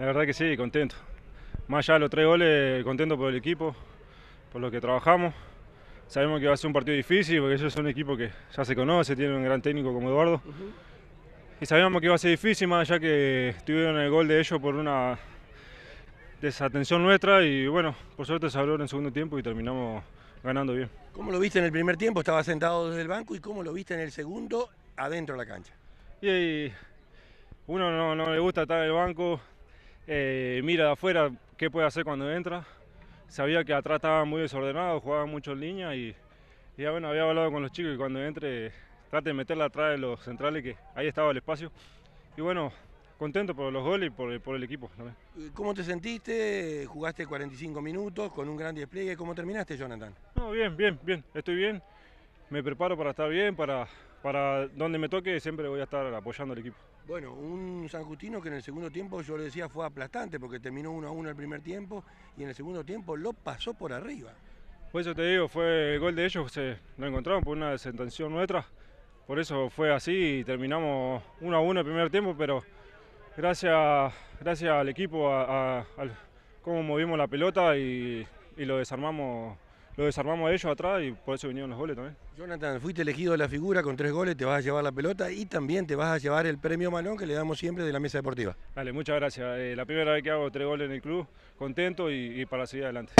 La verdad que sí, contento. Más allá de los tres goles, contento por el equipo, por lo que trabajamos. Sabemos que va a ser un partido difícil porque ellos son un equipo que ya se conoce, tiene un gran técnico como Eduardo. Y sabíamos que iba a ser difícil, más allá que tuvieron el gol de ellos por una desatención nuestra y bueno, por suerte se abrió en el segundo tiempo y terminamos ganando bien. ¿Cómo lo viste en el primer tiempo? Estaba sentado desde el banco y cómo lo viste en el segundo adentro de la cancha. Y, y uno no, no le gusta estar en el banco, eh, mira de afuera qué puede hacer cuando entra. Sabía que atrás estaba muy desordenado, jugaba mucho en línea y ya bueno, había hablado con los chicos y cuando entre trate de meterla atrás de los centrales que ahí estaba el espacio. Y bueno, contento por los goles y por, el equipo ¿Cómo te sentiste? Jugaste 45 minutos con un gran despliegue. ¿Cómo terminaste, Jonathan? bien, bien, bien. Estoy bien me preparo para estar bien, para, para donde me toque siempre voy a estar apoyando al equipo. Bueno, un San Justino que en el segundo tiempo yo le decía fue aplastante porque terminó 1 a 1 el primer tiempo y en el segundo tiempo lo pasó por arriba. Pues eso te digo, fue el gol de ellos, no lo encontraron por una desentención nuestra, por eso fue así y terminamos 1 a 1 el primer tiempo, pero gracias, gracias al equipo, a, cómo movimos la pelota y, y lo desarmamos lo desarmamos a ellos atrás y por eso vinieron los goles también. Jonathan, fuiste elegido la figura con tres goles, te vas a llevar la pelota y también te vas a llevar el premio Manón que le damos siempre de la mesa deportiva. Vale, muchas gracias. Eh, la primera vez que hago tres goles en el club, contento y para seguir adelante.